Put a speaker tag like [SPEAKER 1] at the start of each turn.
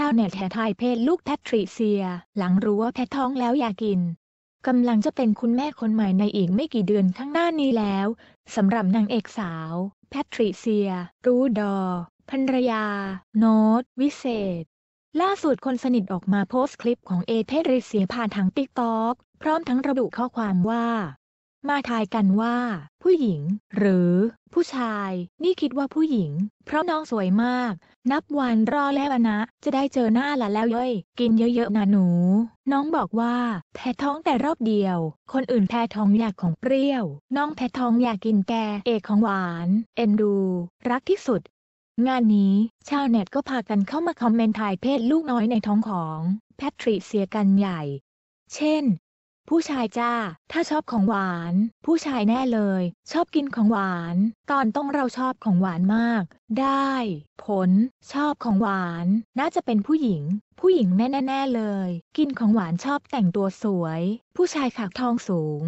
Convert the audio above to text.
[SPEAKER 1] ชาวเน็ตแห่ทายเพศลูกแพทริเซีย หลังรู้ว่าแพทท้องแล้วอยากกิน กำลังจะเป็นคุณแม่คนใหม่ในอีกไม่กี่เดือนข้างหน้านี้แล้วสำหรับนางเอกสาว แพทริเซีย รูดอภรรยา โนตวิเศษ ล่าสุดคนสนิทออกมาโพสต์คลิปของเอเพทริเซียผ่านทางติ๊กต็อกพร้อมทั้งระบุข้อความว่า มาทายกันว่า ผู้หญิง หรือู้ชาย นี่คิดว่าผู้หญิง เพราะน้องสวยมาก นับวันรอแล้วนะ จะได้เจอหน้าละแล้วเย้ยกินเยอะๆนะหนู น้องบอกว่า แพ้ท้องแต่รอบเดียว คนอื่นแพ้ท้องอยากของเปรี้ยว น้องแพ้ท้องอยากกินแก เอกของหวาน เอ็นดู รักที่สุด งานนี้ชาวเน็ตก็พากันเข้ามาคอมเมนต์ถ่ายเพศลูกน้อยในท้องของ แพทริเซียกันใหญ่ เช่นผู้ชายจ้า ถ้าชอบของหวาน ผู้ชายแน่เลย ชอบกินของหวาน ตอนต้องเราชอบของหวานมาก ได้ ผล ชอบของหวาน น่าจะเป็นผู้หญิง ผู้หญิงแน่ๆเลย กินของหวานชอบแต่งตัวสวย ผู้ชาย
[SPEAKER 2] ขากทองสูง